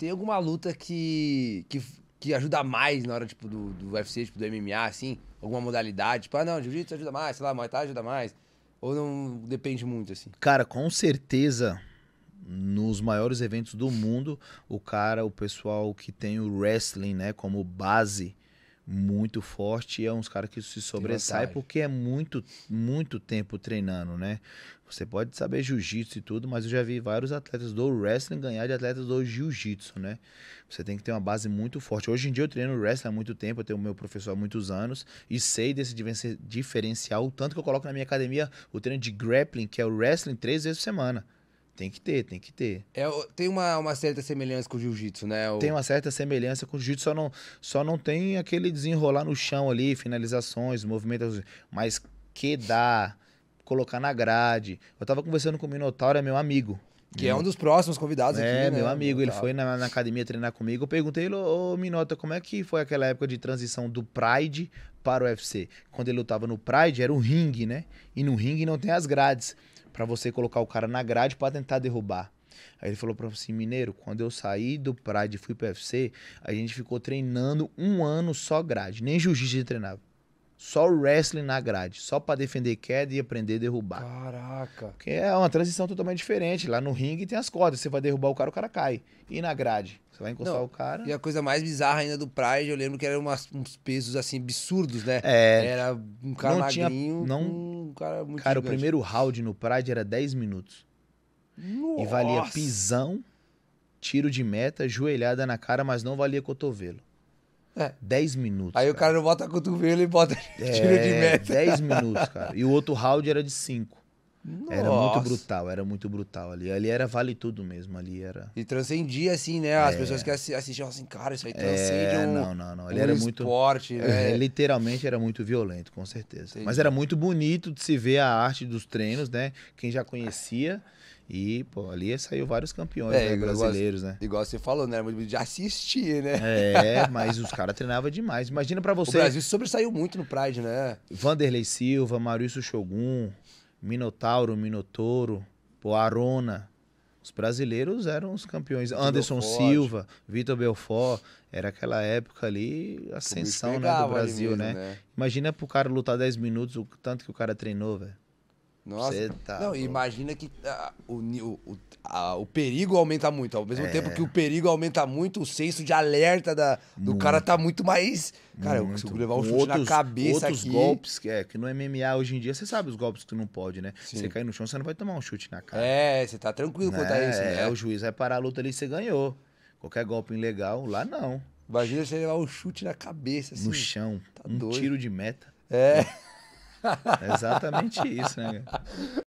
tem alguma luta que, que, que ajuda mais na hora, tipo, do, do UFC, tipo, do MMA, assim? Alguma modalidade? Tipo, ah, não, jiu-jitsu ajuda mais, sei lá, Muay Thai ajuda mais. Ou não depende muito, assim? Cara, com certeza, nos maiores eventos do mundo, o cara, o pessoal que tem o wrestling, né, como base muito forte. É uns caras que se sobressai porque é muito, muito tempo treinando, né? Você pode saber jiu-jitsu e tudo, mas eu já vi vários atletas do wrestling ganhar de atletas do jiu-jitsu, né? Você tem que ter uma base muito forte. Hoje em dia eu treino wrestling há muito tempo, eu tenho o meu professor há muitos anos e sei desse diferencial, o tanto que eu coloco na minha academia o treino de grappling, que é o wrestling três vezes por semana. Tem que ter, tem que ter. É, tem uma, uma certa semelhança com o jiu-jitsu, né? O... Tem uma certa semelhança com o jiu-jitsu, só não, só não tem aquele desenrolar no chão ali, finalizações, movimentos, mas que dá, colocar na grade. Eu tava conversando com o Minotauro, é meu amigo. Que meu... é um dos próximos convidados é, aqui, É, né? meu amigo, ele foi na, na, academia treinar comigo. Eu perguntei ele, ô, ô Minota, como é que foi aquela época de transição do Pride para o UFC? Quando ele lutava no Pride, era um ringue, né? E no ringue não tem as grades para você colocar o cara na grade para tentar derrubar. Aí ele falou para mim assim, Mineiro, quando eu saí do Pride e fui pro UFC, a gente ficou treinando um ano só grade, nem jiu-jitsu treinava só wrestling na grade, só para defender queda e aprender a derrubar. Caraca. Que é uma transição totalmente diferente. Lá no ringue tem as cordas, você vai derrubar o cara, o cara cai. E na grade, você vai encostar Não, o cara. E a coisa mais bizarra ainda do Pride, eu lembro que eram uns pesos assim absurdos, né? É. Era um cara não magrinho, tinha, não... um cara muito Cara, gigante. o primeiro round no Pride era 10 minutos. Nossa. E valia pisão, tiro de meta, joelhada na cara, mas não valia cotovelo. É. 10 minutos. Aí cara. o cara não bota cotovelo e bota é, tiro de meta. 10 minutos, cara. E o outro round era de 5. Nossa. Era muito brutal, era muito brutal ali. Ali era vale tudo mesmo, ali era. E transcendia, assim, né? As é. pessoas que assistiam assim, cara, isso aí é, transcende é, um, não, não, não. ele um era esporte, muito, né? É, literalmente era muito violento, com certeza. Entendi. Mas era muito bonito de se ver a arte dos treinos, né? Quem já conhecia. E, pô, ali saiu vários campeões é, né, igual, brasileiros, né? Igual você falou, né? Muito de assistir, né? É, mas os caras treinavam demais. Imagina para você. O Brasil sobressaiu muito no Pride, né? Vanderlei Silva, Maurício Shogun. Minotauro, Minotouro, Poarona. Os brasileiros eram os campeões. Anderson Belfort. Silva, Vitor Belfort, era aquela época ali, ascensão né, do Brasil, mesmo, né? né? Imagina pro cara lutar 10 minutos, o tanto que o cara treinou, velho. Nossa. tá não, bom. imagina que ah, o, o, a, o perigo aumenta muito. Ao mesmo é. tempo que o perigo aumenta muito, o senso de alerta da, do muito. cara tá muito mais. Cara, muito. eu consigo levar um chute outros, na cabeça outros aqui. golpes que, é, que no MMA hoje em dia, você sabe os golpes que não pode, né? Sim. Você cair no chão, você não vai tomar um chute na cara. É, você tá tranquilo quanto a né? isso, né? É, o juiz vai parar a luta ali e você ganhou. Qualquer golpe ilegal, lá não. Imagina você levar um chute na cabeça, assim. No chão. Tá um doido. tiro de meta. É. É exatamente isso, né?